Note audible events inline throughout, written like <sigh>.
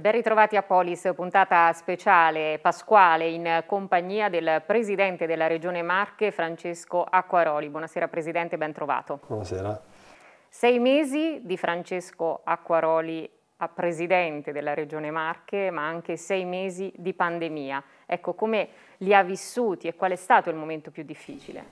Ben ritrovati a Polis, puntata speciale pasquale in compagnia del Presidente della Regione Marche, Francesco Acquaroli. Buonasera Presidente, ben trovato. Buonasera. Sei mesi di Francesco Acquaroli a Presidente della Regione Marche, ma anche sei mesi di pandemia. Ecco, come li ha vissuti e qual è stato il momento più difficile?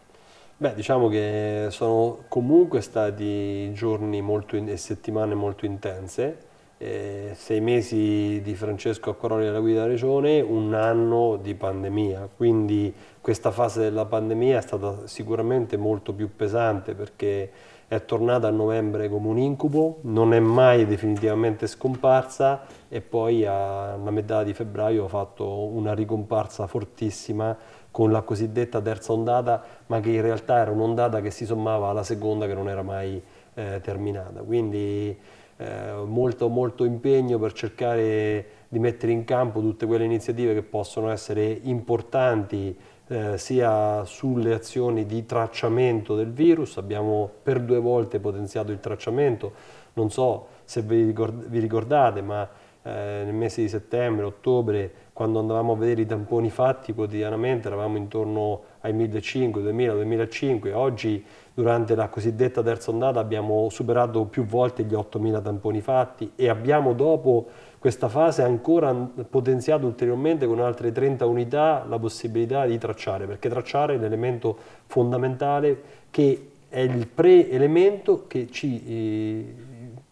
Beh, diciamo che sono comunque stati giorni molto e settimane molto intense, eh, sei mesi di Francesco Acquaroli alla guida della regione, un anno di pandemia, quindi questa fase della pandemia è stata sicuramente molto più pesante perché è tornata a novembre come un incubo, non è mai definitivamente scomparsa e poi alla metà di febbraio ha fatto una ricomparsa fortissima con la cosiddetta terza ondata, ma che in realtà era un'ondata che si sommava alla seconda che non era mai eh, terminata. Quindi eh, molto, molto impegno per cercare di mettere in campo tutte quelle iniziative che possono essere importanti eh, sia sulle azioni di tracciamento del virus, abbiamo per due volte potenziato il tracciamento, non so se vi ricordate ma eh, nel mese di settembre, ottobre, quando andavamo a vedere i tamponi fatti quotidianamente eravamo intorno ai 1.500, 2.000, 2.500, oggi durante la cosiddetta terza ondata abbiamo superato più volte gli 8.000 tamponi fatti e abbiamo dopo questa fase ancora potenziato ulteriormente con altre 30 unità la possibilità di tracciare, perché tracciare è l'elemento fondamentale che è il pre-elemento che ci eh,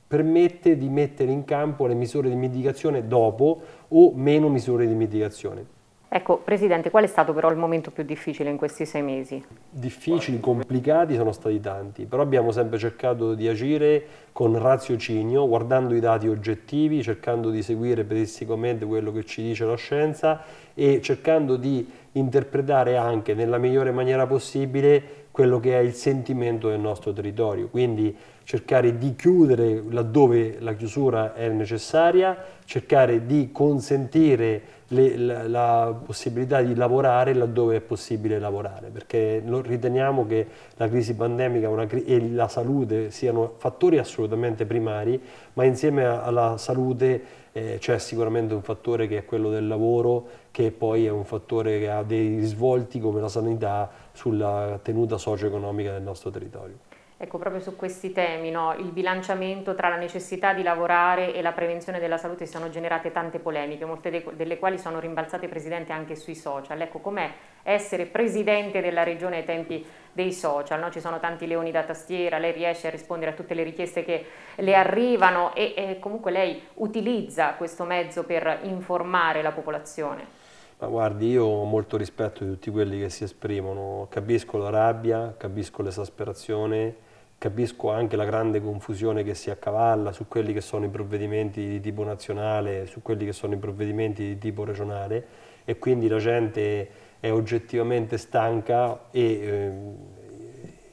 permette di mettere in campo le misure di mitigazione dopo o meno misure di mitigazione. Ecco, Presidente, qual è stato però il momento più difficile in questi sei mesi? Difficili, complicati sono stati tanti, però abbiamo sempre cercato di agire con raziocinio, guardando i dati oggettivi, cercando di seguire pedisticamente quello che ci dice la scienza e cercando di interpretare anche nella migliore maniera possibile quello che è il sentimento del nostro territorio. Quindi cercare di chiudere laddove la chiusura è necessaria, cercare di consentire le, la, la, possibilità di lavorare laddove è possibile lavorare, perché riteniamo che la crisi pandemica una, e la salute siano fattori assolutamente primari, ma insieme alla salute eh, c'è sicuramente un fattore che è quello del lavoro, che poi è un fattore che ha dei risvolti come la sanità sulla tenuta socio-economica del nostro territorio. Ecco, proprio su questi temi, no? il bilanciamento tra la necessità di lavorare e la prevenzione della salute si sono generate tante polemiche, molte delle quali sono rimbalzate Presidente anche sui social. Ecco, com'è essere Presidente della Regione ai tempi dei social? No? Ci sono tanti leoni da tastiera, lei riesce a rispondere a tutte le richieste che le arrivano e, e comunque lei utilizza questo mezzo per informare la popolazione. Ma guardi, io ho molto rispetto di tutti quelli che si esprimono, capisco la rabbia, capisco l'esasperazione, Capisco anche la grande confusione che si accavalla su quelli che sono i provvedimenti di tipo nazionale, su quelli che sono i provvedimenti di tipo regionale e quindi la gente è oggettivamente stanca e eh,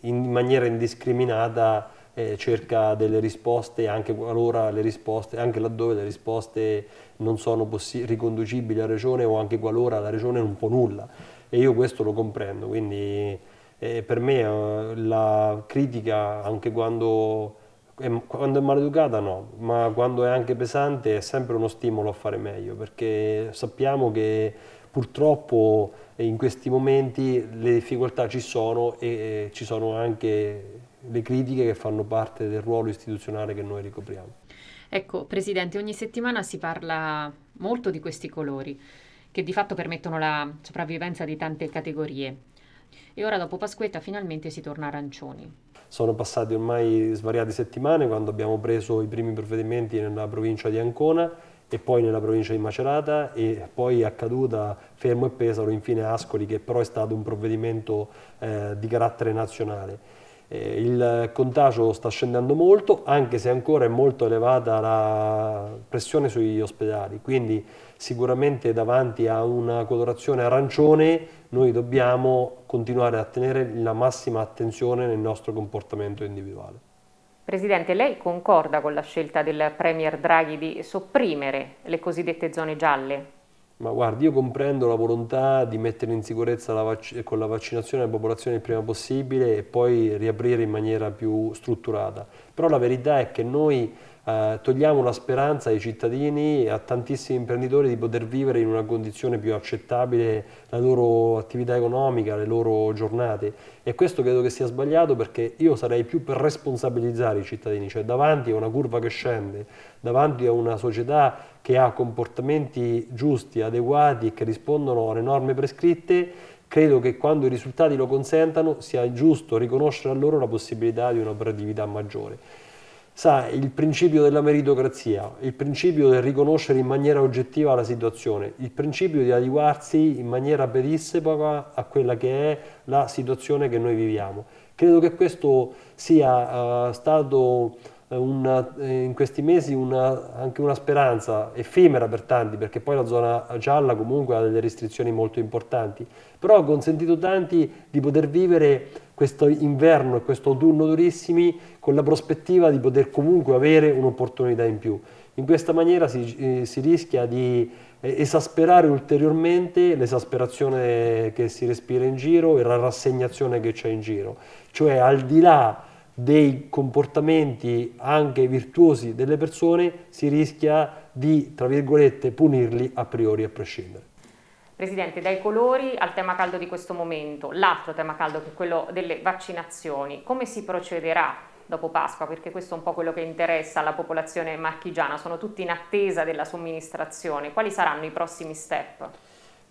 in maniera indiscriminata eh, cerca delle risposte anche qualora le risposte, anche laddove le risposte non sono riconducibili alla regione o anche qualora la regione non può nulla. E io questo lo comprendo, quindi e per me eh, la critica, anche quando è, quando è maleducata no, ma quando è anche pesante è sempre uno stimolo a fare meglio, perché sappiamo che purtroppo eh, in questi momenti le difficoltà ci sono e ci sono anche le critiche che fanno parte del ruolo istituzionale che noi ricopriamo. Ecco, Presidente, ogni settimana si parla molto di questi colori, che di fatto permettono la sopravvivenza di tante categorie. E ora dopo Pasquetta finalmente si torna arancioni. Sono passate ormai svariate settimane quando abbiamo preso i primi provvedimenti nella provincia di Ancona e poi nella provincia di Macerata e poi accaduta Fermo e Pesaro, infine Ascoli che però è stato un provvedimento eh, di carattere nazionale. Eh, il contagio sta scendendo molto, anche se ancora è molto elevata la pressione sugli ospedali, quindi sicuramente davanti a una colorazione arancione noi dobbiamo continuare a tenere la massima attenzione nel nostro comportamento individuale. Presidente, lei concorda con la scelta del Premier Draghi di sopprimere le cosiddette zone gialle? Ma guardi, io comprendo la volontà di mettere in sicurezza la con la vaccinazione la popolazione il prima possibile e poi riaprire in maniera più strutturata, però la verità è che noi eh, togliamo la speranza ai cittadini e a tantissimi imprenditori di poter vivere in una condizione più accettabile la loro attività economica, le loro giornate e questo credo che sia sbagliato perché io sarei più per responsabilizzare i cittadini, cioè davanti a una curva che scende, davanti a una società che ha comportamenti giusti, adeguati e che rispondono alle norme prescritte, credo che quando i risultati lo consentano sia giusto riconoscere a loro la possibilità di un'operatività maggiore. Sa, il principio della meritocrazia, il principio del riconoscere in maniera oggettiva la situazione, il principio di adeguarsi in maniera pedissepa a quella che è la situazione che noi viviamo. Credo che questo sia uh, stato eh, una, eh, in questi mesi una, anche una speranza effimera per tanti, perché poi la zona gialla comunque ha delle restrizioni molto importanti, però ha consentito tanti di poter vivere questo inverno e questo autunno durissimi con la prospettiva di poter comunque avere un'opportunità in più. In questa maniera si, eh, si rischia di eh, esasperare ulteriormente l'esasperazione che si respira in giro e la rassegnazione che c'è in giro, cioè al di là dei comportamenti anche virtuosi delle persone si rischia di, tra virgolette, punirli a priori a prescindere. Presidente, dai colori al tema caldo di questo momento, l'altro tema caldo che è quello delle vaccinazioni, come si procederà dopo Pasqua? Perché questo è un po' quello che interessa alla popolazione marchigiana, sono tutti in attesa della somministrazione, quali saranno i prossimi step?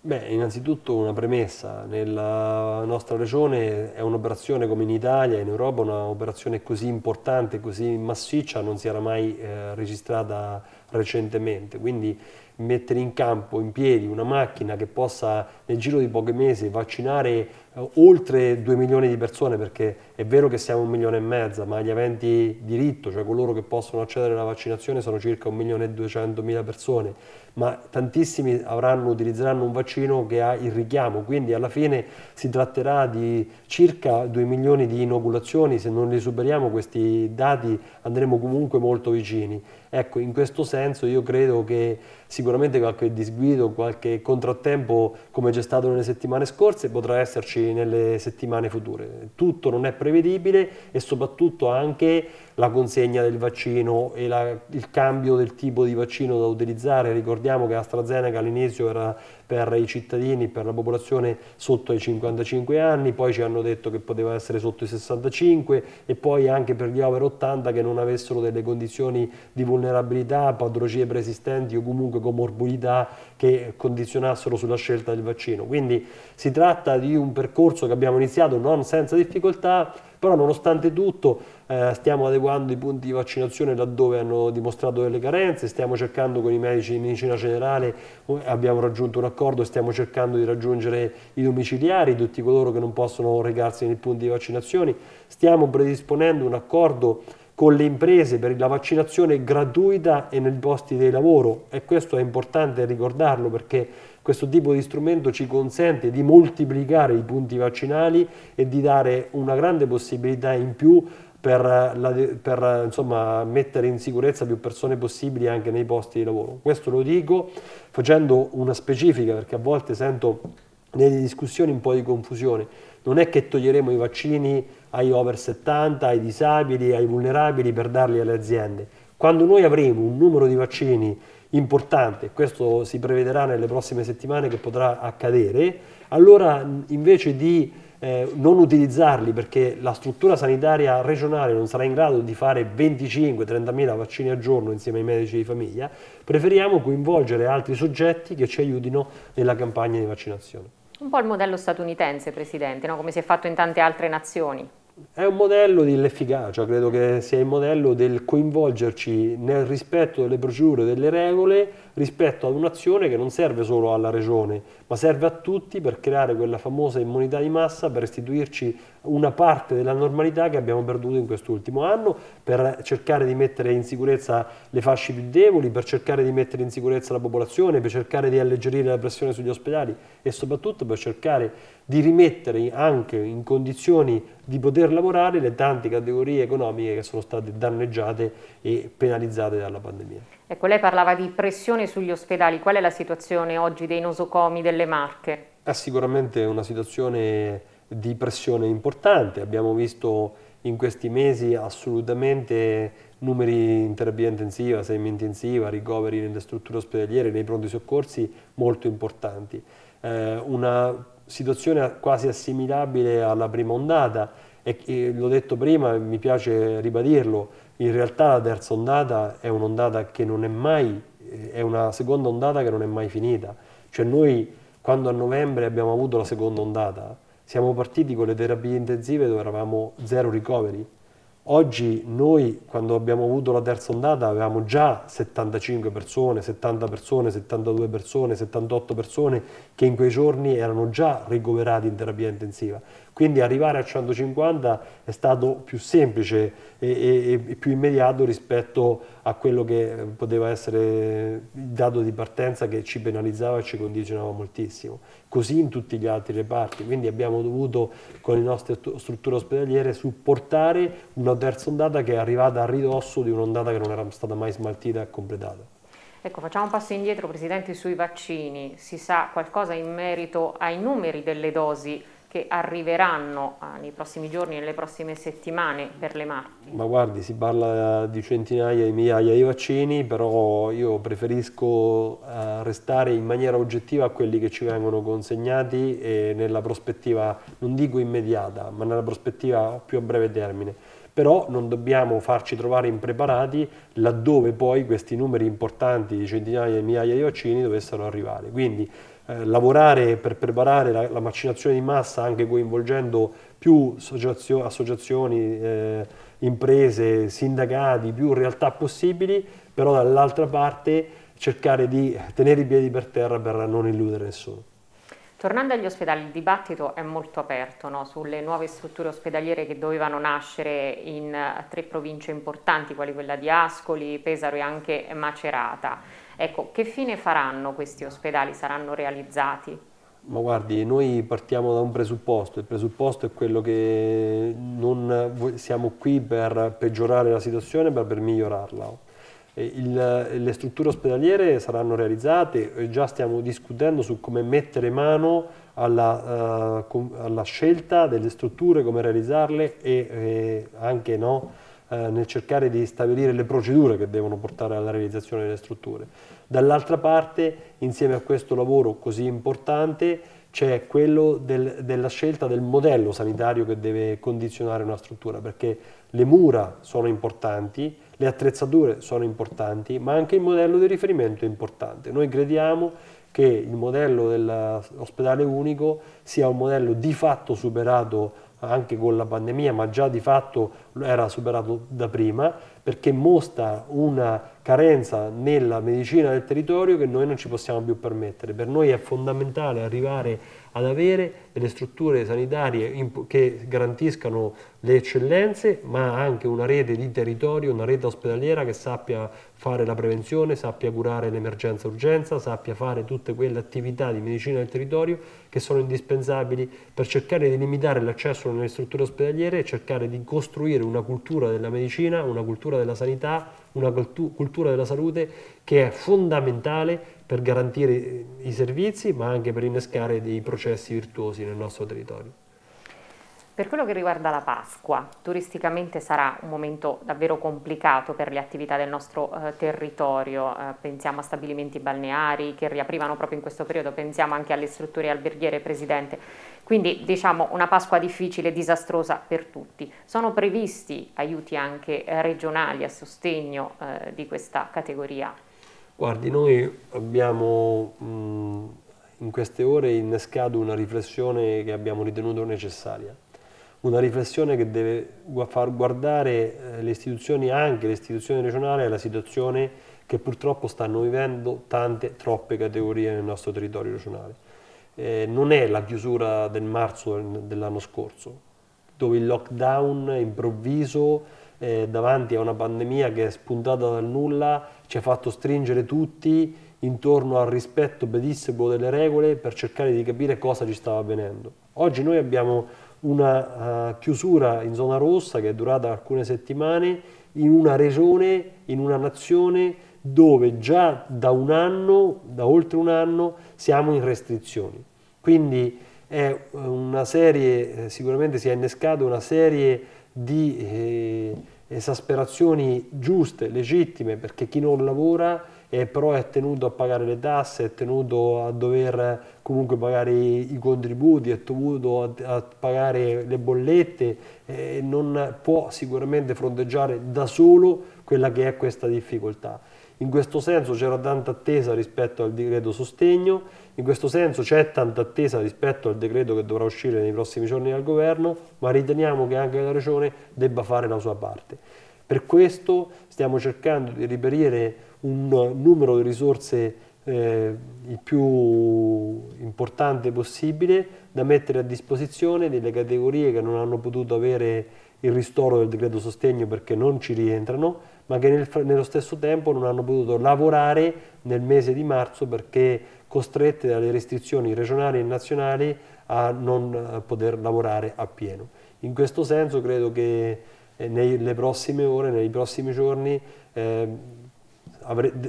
Beh, innanzitutto una premessa, nella nostra regione è un'operazione come in Italia, in Europa, un'operazione così importante, così massiccia, non si era mai eh, registrata recentemente, quindi mettere in campo, in piedi, una macchina che possa nel giro di pochi mesi vaccinare eh, oltre 2 milioni di persone perché è vero che siamo un milione e mezzo, ma gli aventi diritto, cioè coloro che possono accedere alla vaccinazione, sono circa un milione e duecentomila persone, ma tantissimi avranno, utilizzeranno un vaccino che ha il richiamo, quindi alla fine si tratterà di circa 2 milioni di inoculazioni, se non li superiamo questi dati andremo comunque molto vicini. Ecco, in questo senso io credo che sicuramente qualche disguido, qualche contrattempo come c'è stato nelle settimane scorse potrà esserci nelle settimane future. Tutto non è previsto prevedibile e soprattutto anche la consegna del vaccino e la, il cambio del tipo di vaccino da utilizzare. Ricordiamo che AstraZeneca all'inizio era per i cittadini, per la popolazione sotto i 55 anni, poi ci hanno detto che poteva essere sotto i 65 e poi anche per gli over 80 che non avessero delle condizioni di vulnerabilità, patologie preesistenti o comunque comorbidità che condizionassero sulla scelta del vaccino. Quindi si tratta di un percorso che abbiamo iniziato non senza difficoltà, però nonostante tutto eh, stiamo adeguando i punti di vaccinazione laddove hanno dimostrato delle carenze, stiamo cercando con i medici di medicina generale, oh, abbiamo raggiunto un accordo, stiamo cercando di raggiungere i domiciliari, tutti coloro che non possono recarsi nei punti di vaccinazione, stiamo predisponendo un accordo con le imprese per la vaccinazione gratuita e nei posti di lavoro e questo è importante ricordarlo perché questo tipo di strumento ci consente di moltiplicare i punti vaccinali e di dare una grande possibilità in più per, la, per insomma, mettere in sicurezza più persone possibili anche nei posti di lavoro. Questo lo dico facendo una specifica perché a volte sento nelle discussioni un po' di confusione. Non è che toglieremo i vaccini ai over 70, ai disabili, ai vulnerabili per darli alle aziende. Quando noi avremo un numero di vaccini importante, questo si prevederà nelle prossime settimane che potrà accadere, allora invece di eh, non utilizzarli perché la struttura sanitaria regionale non sarà in grado di fare 25-30 mila vaccini al giorno insieme ai medici di famiglia, preferiamo coinvolgere altri soggetti che ci aiutino nella campagna di vaccinazione. Un po' il modello statunitense, Presidente, no? come si è fatto in tante altre nazioni è un modello dell'efficacia, credo che sia il modello del coinvolgerci nel rispetto delle procedure, delle regole, rispetto ad un'azione che non serve solo alla regione, ma serve a tutti per creare quella famosa immunità di massa, per restituirci una parte della normalità che abbiamo perduto in quest'ultimo anno, per cercare di mettere in sicurezza le fasce più deboli, per cercare di mettere in sicurezza la popolazione, per cercare di alleggerire la pressione sugli ospedali e soprattutto per cercare di rimettere anche in condizioni di poter lavorare le tante categorie economiche che sono state danneggiate e penalizzate dalla pandemia. Ecco, lei parlava di pressione sugli ospedali, qual è la situazione oggi dei nosocomi delle Marche? È sicuramente una situazione di pressione importante, abbiamo visto in questi mesi assolutamente numeri in terapia intensiva, semi-intensiva, ricoveri nelle strutture ospedaliere, nei pronti soccorsi molto importanti. Eh, una situazione quasi assimilabile alla prima ondata e, e l'ho detto prima, e mi piace ribadirlo, in realtà la terza ondata è un'ondata che non è mai, eh, è una seconda ondata che non è mai finita. Cioè noi quando a novembre abbiamo avuto la seconda ondata, siamo partiti con le terapie intensive dove eravamo zero ricoveri, Oggi noi quando abbiamo avuto la terza ondata avevamo già 75 persone, 70 persone, 72 persone, 78 persone che in quei giorni erano già ricoverati in terapia intensiva. Quindi arrivare a 150 è stato più semplice e, e, e, più immediato rispetto a quello che poteva essere il dato di partenza che ci penalizzava e ci condizionava moltissimo. Così in tutti gli altri reparti, quindi abbiamo dovuto con le nostre strutture ospedaliere supportare una terza ondata che è arrivata a ridosso di un'ondata che non era stata mai smaltita e completata. Ecco, facciamo un passo indietro, Presidente, sui vaccini. Si sa qualcosa in merito ai numeri delle dosi che arriveranno eh, nei prossimi giorni, nelle prossime settimane per le Marche? Ma guardi, si parla di centinaia di migliaia di vaccini, però io preferisco eh, restare in maniera oggettiva a quelli che ci vengono consegnati e nella prospettiva, non dico immediata, ma nella prospettiva più a breve termine. Però non dobbiamo farci trovare impreparati laddove poi questi numeri importanti di centinaia di migliaia di vaccini dovessero arrivare. Quindi eh, lavorare per preparare la, la, vaccinazione di massa anche coinvolgendo più associazio, associazioni, eh, imprese, sindacati, più realtà possibili, però dall'altra parte cercare di tenere i piedi per terra per non illudere nessuno. Tornando agli ospedali, il dibattito è molto aperto no? sulle nuove strutture ospedaliere che dovevano nascere in eh, tre province importanti, quali quella di Ascoli, Pesaro e anche Macerata. Ecco, che fine faranno questi ospedali? Saranno realizzati? Ma guardi, noi partiamo da un presupposto, il presupposto è quello che non siamo qui per peggiorare la situazione, ma per migliorarla. Il, le strutture ospedaliere saranno realizzate già stiamo discutendo su come mettere mano alla, uh, alla scelta delle strutture, come realizzarle e, e eh, anche no, eh, nel cercare di stabilire le procedure che devono portare alla realizzazione delle strutture. Dall'altra parte, insieme a questo lavoro così importante, c'è quello del, della scelta del modello sanitario che deve condizionare una struttura, perché le mura sono importanti, le attrezzature sono importanti, ma anche il modello di riferimento è importante. Noi crediamo che il modello dell'ospedale unico sia un modello di fatto superato anche con la pandemia, ma già di fatto era superato da prima, perché mostra una carenza nella medicina del territorio che noi non ci possiamo più permettere. Per noi è fondamentale arrivare ad avere delle strutture sanitarie che garantiscano le eccellenze, ma anche una rete di territorio, una rete ospedaliera che sappia fare la prevenzione, sappia curare l'emergenza urgenza, sappia fare tutte quelle attività di medicina del territorio che sono indispensabili per cercare di limitare l'accesso nelle strutture ospedaliere e cercare di costruire una cultura della medicina, una cultura della sanità una cultura della salute che è fondamentale per garantire i servizi ma anche per innescare dei processi virtuosi nel nostro territorio. Per quello che riguarda la Pasqua, turisticamente sarà un momento davvero complicato per le attività del nostro eh, territorio, eh, pensiamo a stabilimenti balneari che riaprivano proprio in questo periodo, pensiamo anche alle strutture alberghiere, Presidente, quindi diciamo una Pasqua difficile e disastrosa per tutti. Sono previsti aiuti anche eh, regionali a sostegno eh, di questa categoria? Guardi, noi abbiamo... Mh mm, in queste ore innescato una riflessione che abbiamo ritenuto necessaria una riflessione che deve far guardare eh, le istituzioni, anche le istituzioni regionali, alla situazione che purtroppo stanno vivendo tante, troppe categorie nel nostro territorio regionale. Eh, non è la chiusura del marzo dell'anno scorso, dove il lockdown improvviso eh, davanti a una pandemia che è spuntata dal nulla ci ha fatto stringere tutti intorno al rispetto benissimo delle regole per cercare di capire cosa ci stava avvenendo. Oggi noi abbiamo una uh, chiusura in zona rossa che è durata alcune settimane in una regione, in una nazione dove già da un anno, da oltre un anno, siamo in restrizioni. Quindi è eh, una serie, eh, sicuramente si è innescata una serie di eh, esasperazioni giuste, legittime, perché chi non lavora eh, però è tenuto a pagare le tasse, è tenuto a dover comunque pagare i contributi, è tenuto a, a pagare le bollette, eh, non può sicuramente fronteggiare da solo quella che è questa difficoltà. In questo senso c'era tanta attesa rispetto al decreto sostegno, in questo senso c'è tanta attesa rispetto al decreto che dovrà uscire nei prossimi giorni dal governo, ma riteniamo che anche la Regione debba fare la sua parte. Per questo stiamo cercando di reperire un numero di risorse eh, il più importante possibile da mettere a disposizione delle categorie che non hanno potuto avere il ristoro del decreto sostegno perché non ci rientrano, ma che nel, nello stesso tempo non hanno potuto lavorare nel mese di marzo perché costrette dalle restrizioni regionali e nazionali a non eh, poter lavorare a pieno. In questo senso credo che nelle prossime ore, nei prossimi giorni, ehm,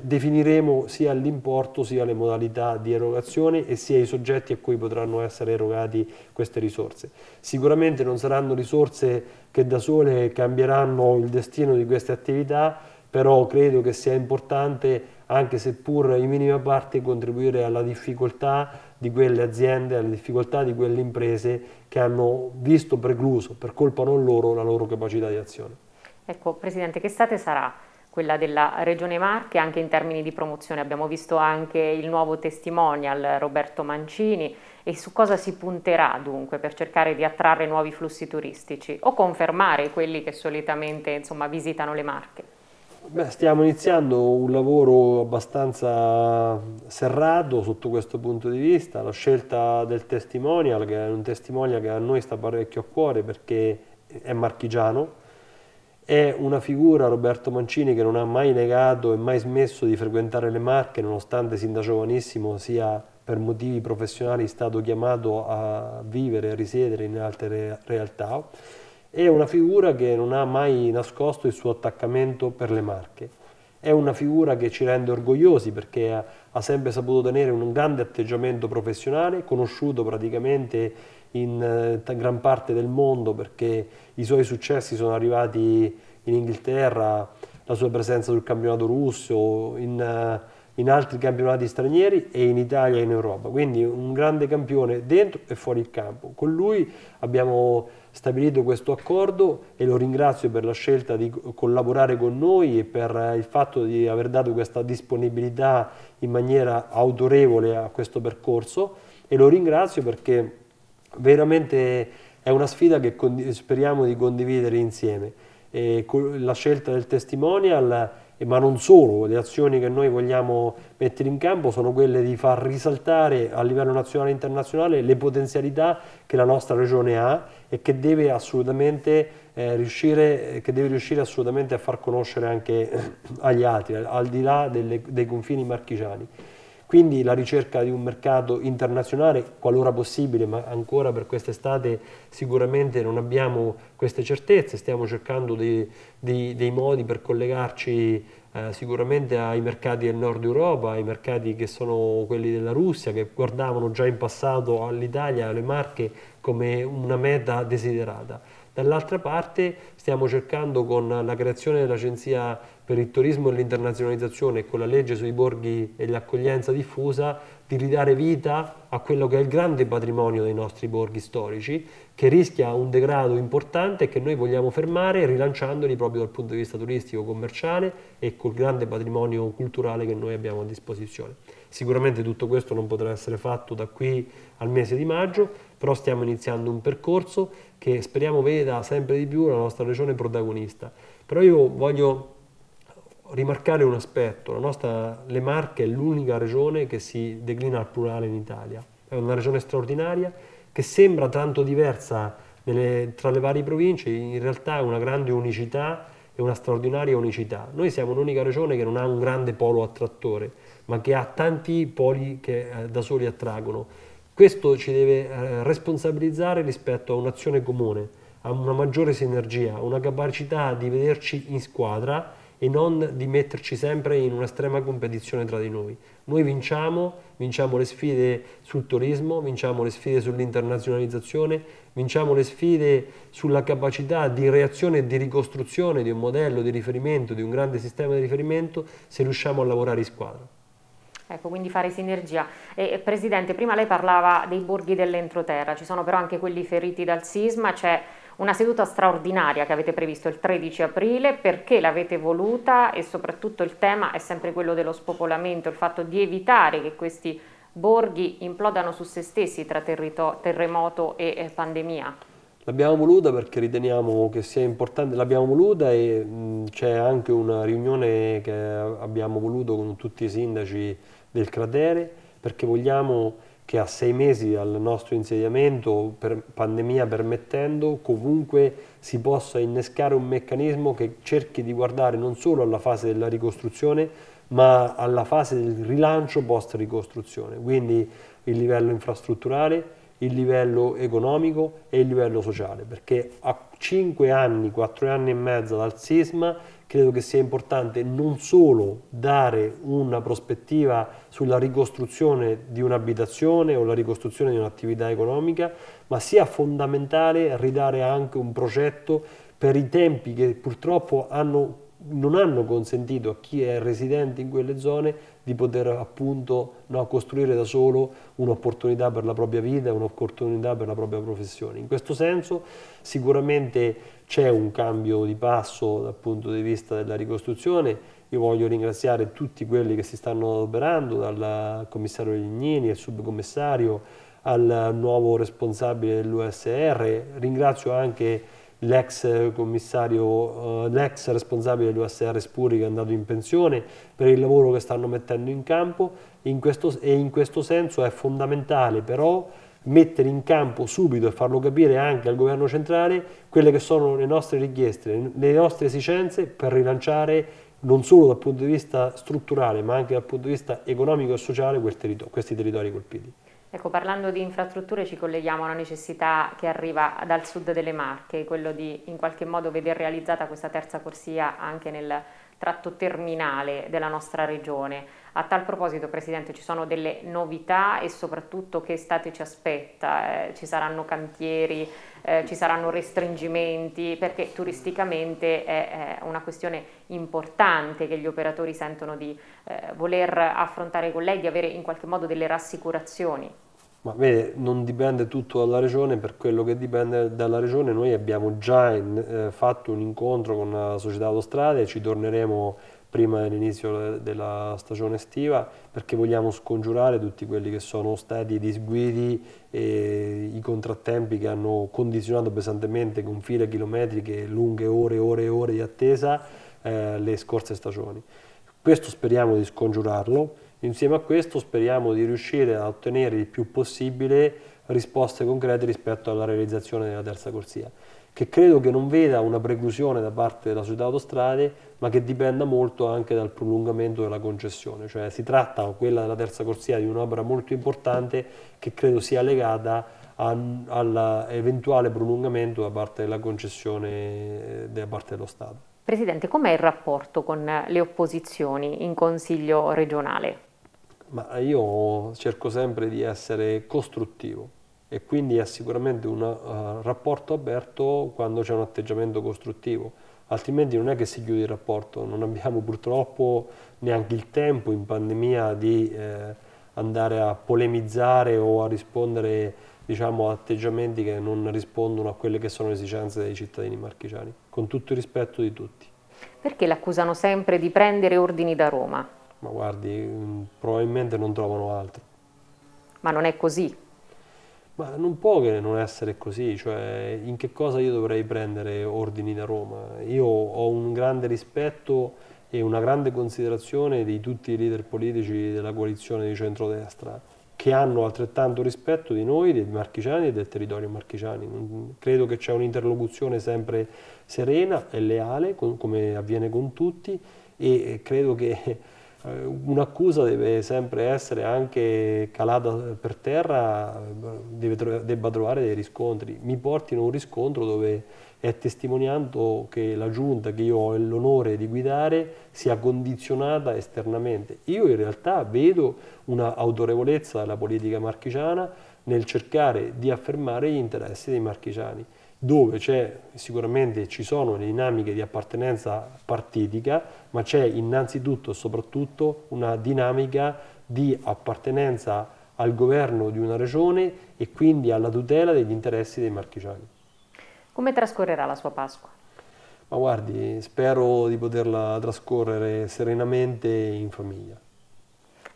definiremo sia l'importo sia le modalità di erogazione e sia i soggetti a cui potranno essere erogati queste risorse. Sicuramente non saranno risorse che da sole cambieranno il destino di queste attività, però credo che sia importante anche seppur in minima parte contribuire alla difficoltà di quelle aziende, alle difficoltà di quelle imprese che hanno visto precluso, per colpa non loro, la loro capacità di azione. Ecco, Presidente, che estate sarà quella della Regione Marche anche in termini di promozione? Abbiamo visto anche il nuovo testimonial Roberto Mancini e su cosa si punterà dunque per cercare di attrarre nuovi flussi turistici o confermare quelli che solitamente insomma, visitano le Marche? Beh, stiamo iniziando un lavoro abbastanza serrato sotto questo punto di vista, la scelta del testimonial, che è un testimonial che a noi sta parecchio a cuore perché è marchigiano, è una figura, Roberto Mancini, che non ha mai negato e mai smesso di frequentare le Marche, nonostante sin da giovanissimo sia per motivi professionali stato chiamato a vivere e risiedere in altre realtà è una figura che non ha mai nascosto il suo attaccamento per le marche. È una figura che ci rende orgogliosi perché ha, ha sempre saputo tenere un grande atteggiamento professionale, conosciuto praticamente in eh, gran parte del mondo perché i suoi successi sono arrivati in Inghilterra, la sua presenza sul campionato russo, in... Eh, in altri campionati stranieri e in Italia e in Europa, quindi un grande campione dentro e fuori il campo. Con lui abbiamo stabilito questo accordo e lo ringrazio per la scelta di collaborare con noi e per il fatto di aver dato questa disponibilità in maniera autorevole a questo percorso e lo ringrazio perché veramente è una sfida che speriamo di condividere insieme. E la scelta del testimonial ma non solo, le azioni che noi vogliamo mettere in campo sono quelle di far risaltare a livello nazionale e internazionale le potenzialità che la nostra regione ha e che deve assolutamente, eh, riuscire, che deve riuscire assolutamente a far conoscere anche agli altri, al di là delle, dei confini marchigiani. Quindi la ricerca di un mercato internazionale, qualora possibile, ma ancora per quest'estate sicuramente non abbiamo queste certezze, stiamo cercando dei, dei, dei modi per collegarci eh, sicuramente ai mercati del nord Europa, ai mercati che sono quelli della Russia, che guardavano già in passato all'Italia, alle Marche, come una meta desiderata. Dall'altra parte stiamo cercando con la creazione dell'Agenzia per il turismo e l'internazionalizzazione e con la legge sui borghi e l'accoglienza diffusa di ridare vita a quello che è il grande patrimonio dei nostri borghi storici che rischia un degrado importante che noi vogliamo fermare rilanciandoli proprio dal punto di vista turistico, commerciale e col grande patrimonio culturale che noi abbiamo a disposizione. Sicuramente tutto questo non potrà essere fatto da qui al mese di maggio però stiamo iniziando un percorso che speriamo veda sempre di più la nostra regione protagonista. Però io voglio rimarcare un aspetto, nostra, le Marche è l'unica regione che si declina al plurale in Italia, è una regione straordinaria che sembra tanto diversa nelle, tra le varie province, in realtà è una grande unicità e una straordinaria unicità. Noi siamo l'unica regione che non ha un grande polo attrattore, ma che ha tanti poli che eh, da soli attraggono questo ci deve eh, responsabilizzare rispetto a un'azione comune, a una maggiore sinergia, una capacità di vederci in squadra e non di metterci sempre in un'estrema competizione tra di noi. Noi vinciamo, vinciamo le sfide sul turismo, vinciamo le sfide sull'internazionalizzazione, vinciamo le sfide sulla capacità di reazione e di ricostruzione di un modello di riferimento, di un grande sistema di riferimento, se riusciamo a lavorare in squadra. Ecco, quindi fare sinergia. E, Presidente, prima lei parlava dei borghi dell'entroterra, ci sono però anche quelli feriti dal sisma, c'è una seduta straordinaria che avete previsto il 13 aprile, perché l'avete voluta e soprattutto il tema è sempre quello dello spopolamento, il fatto di evitare che questi borghi implodano su se stessi tra terremoto e, e pandemia. L'abbiamo voluta perché riteniamo che sia importante, l'abbiamo voluta e c'è anche una riunione che abbiamo voluto con tutti i sindaci del cratere perché vogliamo che a sei mesi dal nostro insediamento, per pandemia permettendo, comunque si possa innescare un meccanismo che cerchi di guardare non solo alla fase della ricostruzione, ma alla fase del rilancio post-ricostruzione, quindi il livello infrastrutturale, il livello economico e il livello sociale, perché a cinque anni, quattro anni e mezzo dal sisma credo che sia importante non solo dare una prospettiva sulla ricostruzione di un'abitazione o la ricostruzione di un'attività economica, ma sia fondamentale ridare anche un progetto per i tempi che purtroppo hanno, non hanno consentito a chi è residente in quelle zone di poter appunto no, costruire da solo un'opportunità per la propria vita, un'opportunità per la propria professione. In questo senso sicuramente c'è un cambio di passo dal punto di vista della ricostruzione, io voglio ringraziare tutti quelli che si stanno adoperando, dal commissario Lignini al subcommissario al nuovo responsabile dell'USR, ringrazio anche l'ex eh, commissario, eh, l'ex responsabile dell'USR Spuri che è andato in pensione, per il lavoro che stanno mettendo in campo in questo, e in questo senso è fondamentale però mettere in campo subito e farlo capire anche al governo centrale quelle che sono le nostre richieste, le nostre esigenze per rilanciare non solo dal punto di vista strutturale ma anche dal punto di vista economico e sociale territorio, questi territori colpiti. Ecco, parlando di infrastrutture ci colleghiamo a una necessità che arriva dal sud delle Marche, quello di in qualche modo vedere realizzata questa terza corsia anche nel tratto terminale della nostra regione. A tal proposito, Presidente, ci sono delle novità e soprattutto che estate ci aspetta? Eh, ci saranno cantieri, eh, ci saranno restringimenti? Perché turisticamente è, è, una questione importante che gli operatori sentono di eh, voler affrontare con lei, di avere in qualche modo delle rassicurazioni. Ma vede, non dipende tutto dalla regione, per quello che dipende dalla regione noi abbiamo già in, eh, fatto un incontro con la società autostrade, ci torneremo prima dell'inizio della stagione estiva perché vogliamo scongiurare tutti quelli che sono stati i disguidi e i contrattempi che hanno condizionato pesantemente con file chilometriche, lunghe ore e ore e ore di attesa eh, le scorse stagioni. Questo speriamo di scongiurarlo, insieme a questo speriamo di riuscire a ottenere il più possibile risposte concrete rispetto alla realizzazione della terza corsia che credo che non veda una preclusione da parte della società autostrade, ma che dipenda molto anche dal prolungamento della concessione. Cioè si tratta, quella della terza corsia, di un'opera molto importante che credo sia legata all'eventuale prolungamento da parte della concessione eh, da parte dello Stato. Presidente, com'è il rapporto con le opposizioni in Consiglio regionale? Ma io cerco sempre di essere costruttivo e quindi è sicuramente un uh, rapporto aperto quando c'è un atteggiamento costruttivo, altrimenti non è che si chiude il rapporto, non abbiamo <laughs> purtroppo neanche il tempo in pandemia di eh, andare a polemizzare o a rispondere diciamo, a atteggiamenti che non rispondono a quelle che sono le esigenze dei cittadini marchigiani, con tutto il rispetto di tutti. Perché l'accusano sempre di prendere ordini da Roma? Ma guardi, mm, probabilmente non trovano altro. Ma non è così? Ma non può che non essere così, cioè in che cosa io dovrei prendere ordini da Roma? Io ho un grande rispetto e una grande considerazione di tutti i leader politici della coalizione di centrodestra, che hanno altrettanto rispetto di noi, dei marchigiani e del territorio marchigiani. Credo che c'è un'interlocuzione sempre serena e leale, come avviene con tutti, e credo che eh, un'accusa deve sempre essere anche calata per terra, deve, debba trovare dei riscontri. Mi portino un riscontro dove è testimoniato che la giunta che io ho l'onore di guidare sia condizionata esternamente. Io in realtà vedo un'autorevolezza della politica marchigiana nel cercare di affermare gli interessi dei marchigiani dove sicuramente ci sono le dinamiche di appartenenza partitica, ma c'è innanzitutto e soprattutto una dinamica di appartenenza al governo di una regione e quindi alla tutela degli interessi dei marchigiani. Come trascorrerà la sua Pasqua? Ma guardi, spero di poterla trascorrere serenamente in famiglia.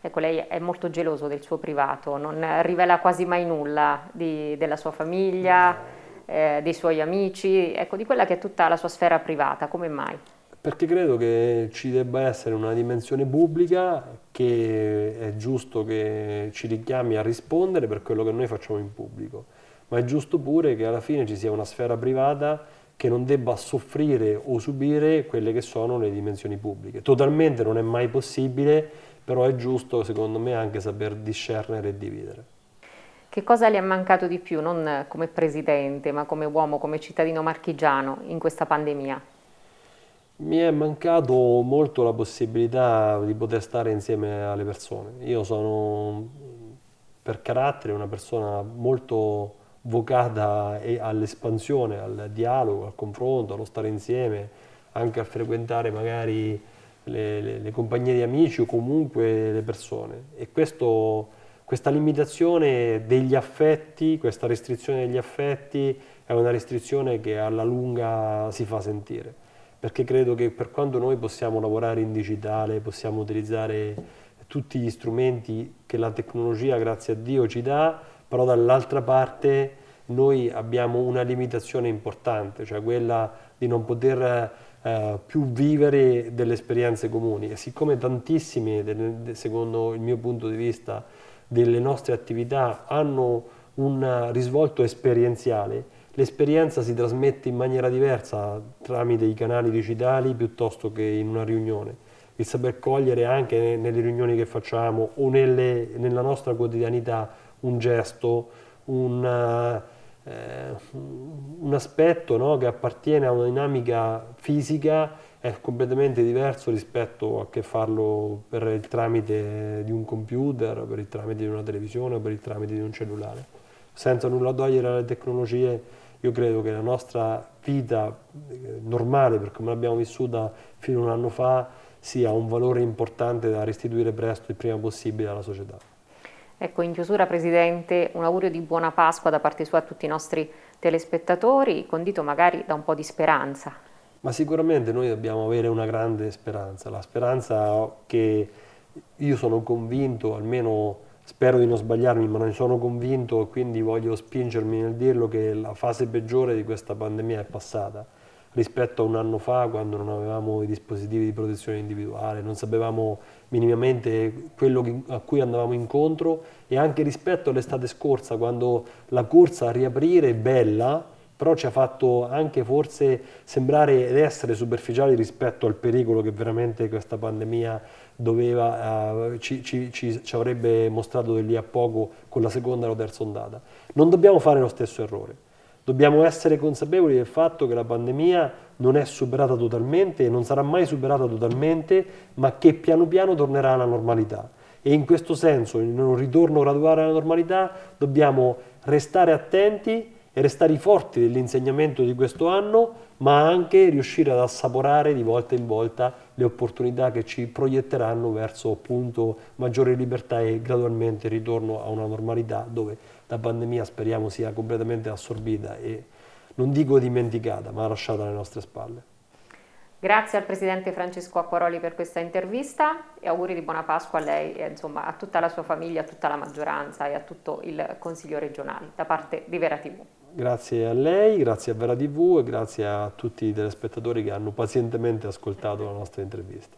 Ecco, lei è molto geloso del suo privato, non rivela quasi mai nulla di, della sua famiglia eh, dei suoi amici, ecco, di quella che è tutta la sua sfera privata, come mai? Perché credo che ci debba essere una dimensione pubblica che è giusto che ci richiami a rispondere per quello che noi facciamo in pubblico, ma è giusto pure che alla fine ci sia una sfera privata che non debba soffrire o subire quelle che sono le dimensioni pubbliche. Totalmente non è mai possibile, però è giusto secondo me anche saper discernere e dividere. Che cosa le è mancato di più, non come presidente, ma come uomo, come cittadino marchigiano in questa pandemia? Mi è mancato molto la possibilità di poter stare insieme alle persone. Io sono per carattere una persona molto vocata all'espansione, al dialogo, al confronto, allo stare insieme, anche a frequentare magari le, le, le compagnie di amici o comunque le persone. E questo questa limitazione degli affetti, questa restrizione degli affetti è una restrizione che alla lunga si fa sentire, perché credo che per quanto noi possiamo lavorare in digitale, possiamo utilizzare tutti gli strumenti che la tecnologia, grazie a Dio, ci dà, però dall'altra parte noi abbiamo una limitazione importante, cioè quella di non poter eh, più vivere delle esperienze comuni e siccome tantissime, secondo il mio punto di vista, delle nostre attività hanno un risvolto esperienziale, l'esperienza si trasmette in maniera diversa tramite i canali digitali piuttosto che in una riunione. Il saper cogliere anche nelle riunioni che facciamo o nelle, nella nostra quotidianità un gesto, un, eh, un aspetto no, che appartiene a una dinamica fisica è completamente diverso rispetto a che farlo per il tramite di un computer, per il tramite di una televisione, o per il tramite di un cellulare. Senza nulla togliere alle tecnologie, io credo che la nostra vita eh, normale, per come l'abbiamo vissuta fino a un anno fa, sia un valore importante da restituire presto il prima possibile alla società. Ecco, in chiusura Presidente, un augurio di buona Pasqua da parte sua a tutti i nostri telespettatori, condito magari da un po' di speranza. Ma sicuramente noi dobbiamo avere una grande speranza, la speranza che io sono convinto, almeno spero di non sbagliarmi, ma ne sono convinto e quindi voglio spingermi nel dirlo che la fase peggiore di questa pandemia è passata rispetto a un anno fa quando non avevamo i dispositivi di protezione individuale, non sapevamo minimamente quello a cui andavamo incontro e anche rispetto all'estate scorsa quando la corsa a riaprire è bella però ci ha fatto anche forse sembrare ed essere superficiali rispetto al pericolo che veramente questa pandemia doveva, eh, ci, ci, ci, ci, avrebbe mostrato di lì a poco con la seconda o terza ondata. Non dobbiamo fare lo stesso errore, dobbiamo essere consapevoli del fatto che la pandemia non è superata totalmente e non sarà mai superata totalmente, ma che piano piano tornerà alla normalità. E in questo senso, in un ritorno graduale alla normalità, dobbiamo restare attenti e restare forti dell'insegnamento di questo anno, ma anche riuscire ad assaporare di volta in volta le opportunità che ci proietteranno verso appunto maggiore libertà e gradualmente ritorno a una normalità dove la pandemia speriamo sia completamente assorbita e non dico dimenticata, ma lasciata alle nostre spalle. Grazie al Presidente Francesco Acquaroli per questa intervista e auguri di buona Pasqua a lei e insomma, a tutta la sua famiglia, a tutta la maggioranza e a tutto il Consiglio regionale da parte di Vera TV. Grazie a lei, grazie a Vera TV e grazie a tutti i telespettatori che hanno pazientemente ascoltato la nostra intervista.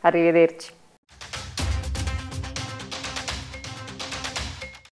Arrivederci.